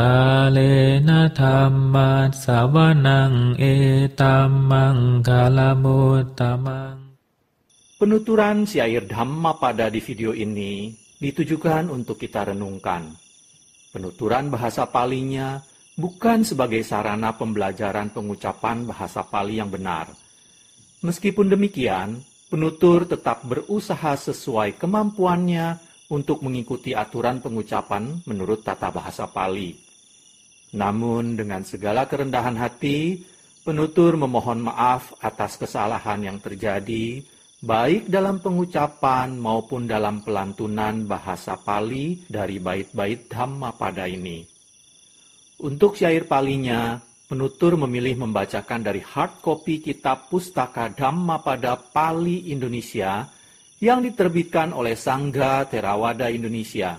กาเลนะธรรมัสสวนังเอตัมมังคาลมุตตมัง e Penuturan air Dhamma pada di video ini ditujukan untuk kita renungkan. Penuturan bahasa palinya bukan sebagai sarana pembelajaran pengucapan bahasa Pali yang benar. Meskipun demikian, penutur tetap berusaha sesuai kemampuannya untuk mengikuti aturan pengucapan menurut tata bahasa Pali. Namun dengan segala kerendahan hati, penutur memohon maaf atas kesalahan yang terjadi, baik dalam pengucapan maupun dalam pelantunan bahasa Pali dari bait-bait Dhamma pada ini. Untuk syair palinya, penutur memilih membacakan dari hard copy kitab pustaka Dhamma pada Pali Indonesia yang diterbitkan oleh Sangga Terawada Indonesia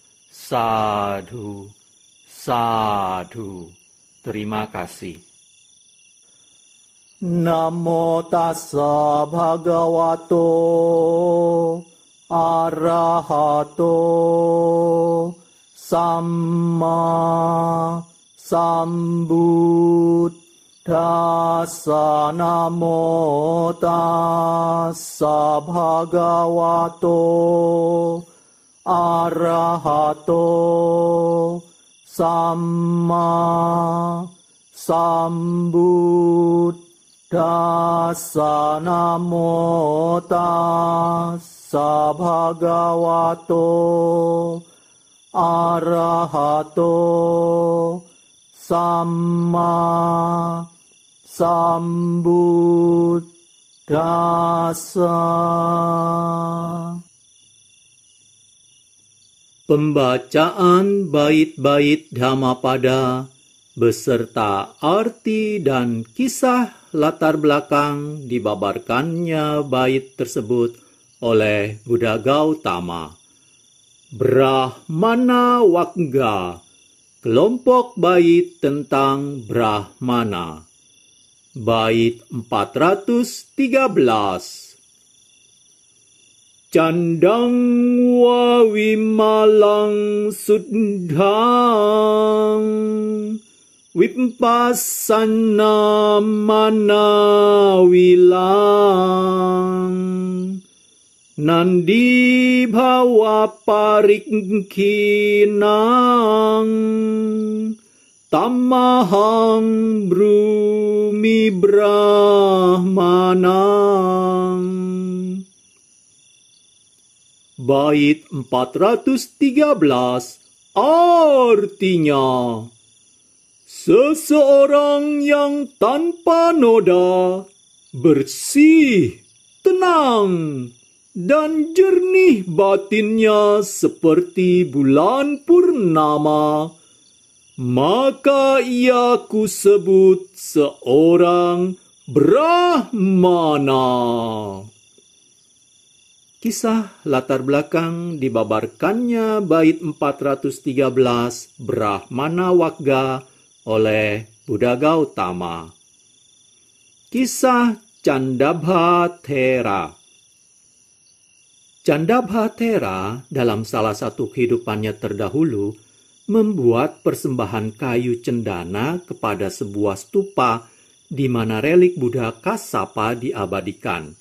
Sadhu, sadhu. Terima kasih. Namo tassa bhagavato arahato sama, sambut sambuddhassa namo tassa bhagavato arahato sama sambut dasanamo tassa bhagavato arahato sama sambut dasa Pembacaan bait-bait pada beserta arti dan kisah latar belakang dibabarkannya bait tersebut oleh Buddha Gautama. Brahmana Wakga, kelompok bait tentang Brahmana. Bait 413จันดังวะวิมาลังสุดทางวิปัสสนามนาวิลังนันดีภาวะปาริกขีนังตัมมหังบรูมิบรามานัง bait 413 artinya Seseorang yang tanpa noda, bersih, tenang, dan jernih batinnya seperti bulan purnama, maka ia kusebut seorang Brahmana. Kisah latar belakang dibabarkannya bait 413 Brahmana Wagga oleh Buddha Gautama. Kisah Candabha Thera Candabha Thera dalam salah satu kehidupannya terdahulu membuat persembahan kayu cendana kepada sebuah stupa di mana relik Buddha Kasapa diabadikan.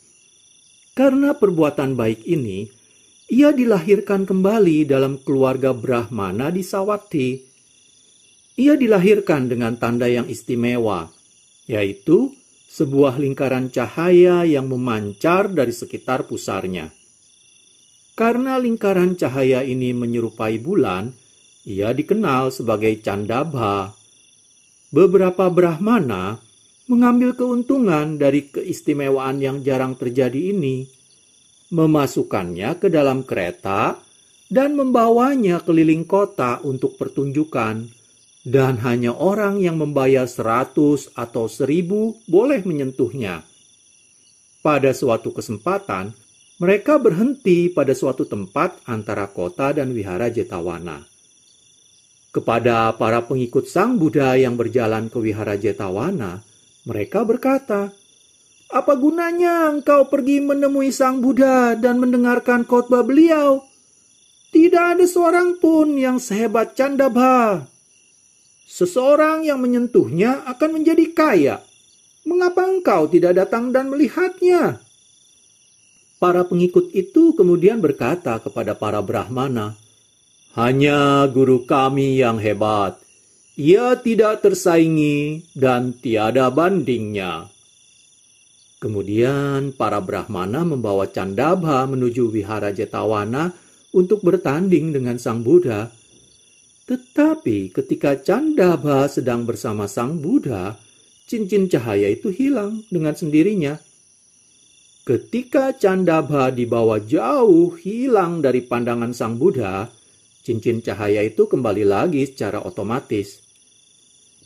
Karena perbuatan baik ini, ia dilahirkan kembali dalam keluarga Brahmana di Sawati. Ia dilahirkan dengan tanda yang istimewa, yaitu sebuah lingkaran cahaya yang memancar dari sekitar pusarnya. Karena lingkaran cahaya ini menyerupai bulan, ia dikenal sebagai Candabha. Beberapa Brahmana mengambil keuntungan dari keistimewaan yang jarang terjadi ini, memasukkannya ke dalam kereta, dan membawanya keliling kota untuk pertunjukan. Dan hanya orang yang membayar seratus atau seribu boleh menyentuhnya. Pada suatu kesempatan, mereka berhenti pada suatu tempat antara kota dan wihara Jetawana. Kepada para pengikut Sang Buddha yang berjalan ke wihara Jetawana, mereka berkata, "Apa gunanya engkau pergi menemui Sang Buddha dan mendengarkan khotbah beliau? Tidak ada seorang pun yang sehebat Candabha. Seseorang yang menyentuhnya akan menjadi kaya. Mengapa engkau tidak datang dan melihatnya?" Para pengikut itu kemudian berkata kepada para Brahmana, "Hanya guru kami yang hebat ia tidak tersaingi dan tiada bandingnya. Kemudian para Brahmana membawa Candabha menuju wihara Jetawana untuk bertanding dengan Sang Buddha. Tetapi ketika Candabha sedang bersama Sang Buddha, cincin cahaya itu hilang dengan sendirinya. Ketika Candabha dibawa jauh hilang dari pandangan Sang Buddha, cincin cahaya itu kembali lagi secara otomatis.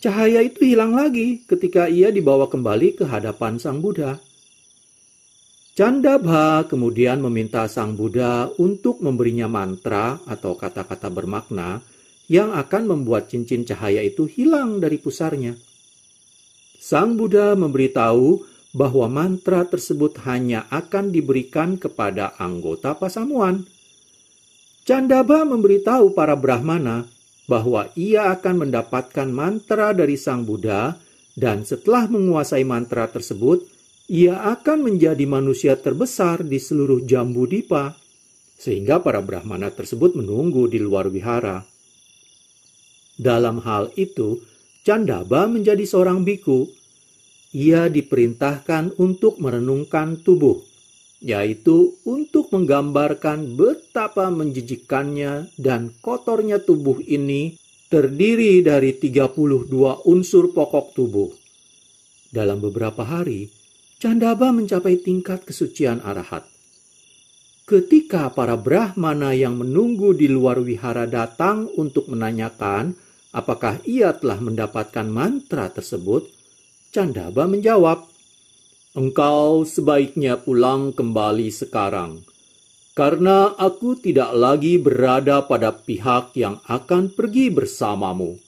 Cahaya itu hilang lagi ketika ia dibawa kembali ke hadapan Sang Buddha. Candabha kemudian meminta Sang Buddha untuk memberinya mantra atau kata-kata bermakna yang akan membuat cincin cahaya itu hilang dari pusarnya. Sang Buddha memberitahu bahwa mantra tersebut hanya akan diberikan kepada anggota pasamuan. Candaba memberitahu para Brahmana bahwa ia akan mendapatkan mantra dari Sang Buddha, dan setelah menguasai mantra tersebut, ia akan menjadi manusia terbesar di seluruh Jambu Dipa, sehingga para Brahmana tersebut menunggu di luar wihara. Dalam hal itu, Candaba menjadi seorang biku. Ia diperintahkan untuk merenungkan tubuh, yaitu untuk menggambarkan betapa menjijikannya dan kotornya tubuh ini terdiri dari 32 unsur pokok tubuh. Dalam beberapa hari, Candaba mencapai tingkat kesucian arahat. Ketika para Brahmana yang menunggu di luar wihara datang untuk menanyakan apakah ia telah mendapatkan mantra tersebut, Candaba menjawab, Engkau sebaiknya pulang kembali sekarang, karena aku tidak lagi berada pada pihak yang akan pergi bersamamu.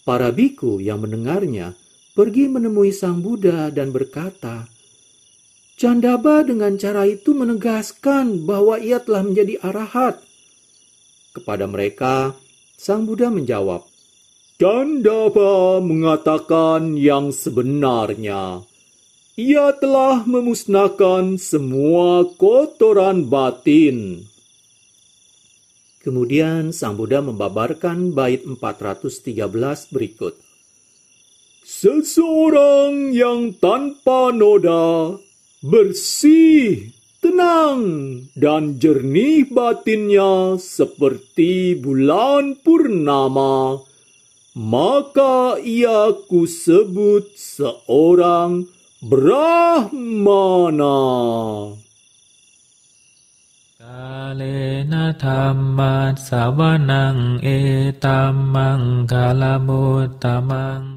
Para biku yang mendengarnya pergi menemui Sang Buddha dan berkata, Candaba dengan cara itu menegaskan bahwa ia telah menjadi arahat. Kepada mereka, Sang Buddha menjawab, Candaba mengatakan yang sebenarnya ia telah memusnahkan semua kotoran batin. Kemudian Sang Buddha membabarkan bait 413 berikut. Seseorang yang tanpa noda, bersih, tenang, dan jernih batinnya seperti bulan purnama, maka ia kusebut seorang ब्राह्मणा कालेन धम्मात् सवनं एतां मङ्गलमुत्तमम्